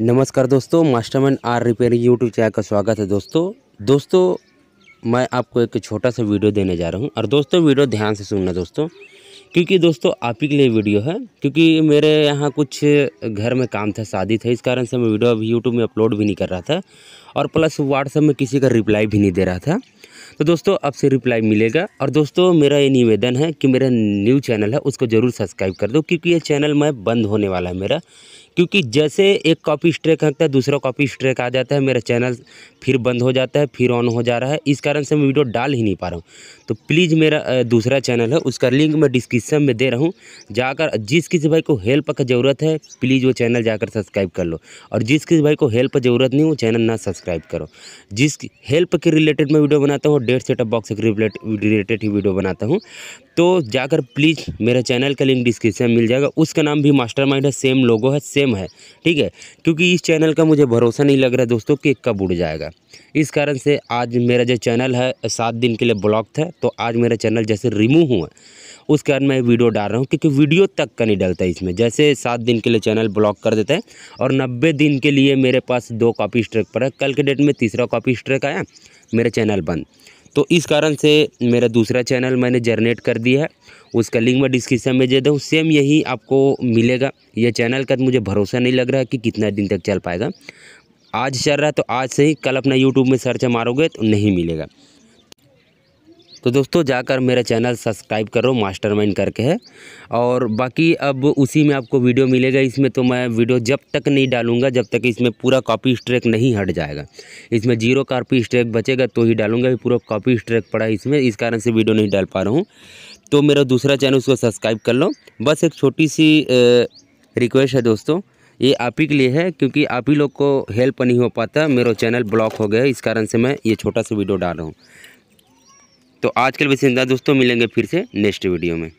नमस्कार दोस्तों Masterman R repairing YouTube channel का स्वागत है दोस्तों दोस्तों मैं आपको एक छोटा सा वीडियो देने जा रहा हूँ और दोस्तों वीडियो ध्यान से सुनना दोस्तों क्योंकि दोस्तों आप ही के लिए वीडियो है क्योंकि मेरे यहाँ कुछ घर में काम था शादी था इस कारण से मैं वीडियो अभी यूट्यूब में अपलोड भी नहीं कर रहा था और प्लस व्हाट्सअप में किसी का रिप्लाई भी नहीं दे रहा था तो दोस्तों आपसे रिप्लाई मिलेगा और दोस्तों मेरा ये निवेदन है कि मेरा न्यू चैनल है उसको ज़रूर सब्सक्राइब कर दो क्योंकि ये चैनल मैं बंद होने वाला है मेरा क्योंकि जैसे एक कॉपी स्ट्रेक हकता है दूसरा कॉपी स्ट्रेक आ जाता है मेरा चैनल फिर बंद हो जाता है फिर ऑन हो जा रहा है इस कारण से मैं वीडियो डाल ही नहीं पा रहा हूँ तो प्लीज़ मेरा दूसरा चैनल है उसका लिंक मैं डिस्क्रिप डिस्क्रिप्शन में दे रहा हूँ जाकर जिस किसी भाई को हेल्प का ज़रूरत है प्लीज़ वो चैनल जाकर सब्सक्राइब कर लो और जिस किसी भाई को हेल्प की ज़रूरत नहीं वो चैनल ना सब्सक्राइब करो जिस हेल्प के रिलेटेड मैं वीडियो बनाता हूँ डेढ़ सेटअप बॉक्स के रिलेटेड ही वीडियो बनाता हूँ तो जाकर प्लीज़ मेरा चैनल का लिंक डिस्क्रिप्शन में मिल जाएगा उसका नाम भी मास्टर है सेम लोगो है सेम है ठीक है क्योंकि इस चैनल का मुझे भरोसा नहीं लग रहा दोस्तों कि कब उड़ जाएगा इस कारण से आज मेरा जो चैनल है सात दिन के लिए ब्लॉक था तो आज मेरा चैनल जैसे रिमूव हुआ उसके बाद मैं वीडियो डाल रहा हूँ क्योंकि वीडियो तक का नहीं डलता इसमें जैसे सात दिन के लिए चैनल ब्लॉक कर देते हैं और नब्बे दिन के लिए मेरे पास दो कॉपी स्ट्रेक पर है कल के डेट में तीसरा कॉपी स्ट्रेक आया मेरा चैनल बंद तो इस कारण से मेरा दूसरा चैनल मैंने जनरेट कर दिया है उसका लिंक मैं डिस्क्रिप्शन में दे दूँ सेम यही आपको मिलेगा यह चैनल का मुझे भरोसा नहीं लग रहा है कि कितना दिन तक चल पाएगा आज चल रहा है तो आज से ही कल अपना यूट्यूब में सर्च मारोगे तो नहीं मिलेगा तो दोस्तों जाकर मेरा चैनल सब्सक्राइब करो मास्टरमाइंड करके है और बाकी अब उसी में आपको वीडियो मिलेगा इसमें तो मैं वीडियो जब तक नहीं डालूंगा जब तक इसमें पूरा कॉपी स्ट्रेक नहीं हट जाएगा इसमें जीरो कॉपी स्ट्रेक बचेगा तो ही डालूंगा पूरा कॉपी स्ट्रेक पड़ा है इसमें इस कारण से वीडियो नहीं डाल पा रहा हूँ तो मेरा दूसरा चैनल उसको सब्सक्राइब कर लो बस एक छोटी सी रिक्वेस्ट है दोस्तों ये आप ही के लिए है क्योंकि आप ही लोग को हेल्प नहीं हो पाता मेरा चैनल ब्लॉक हो गया है इस कारण से मैं ये छोटा सा वीडियो डाल रहा हूँ तो आज के लिए बस दोस्तों मिलेंगे फिर से नेक्स्ट वीडियो में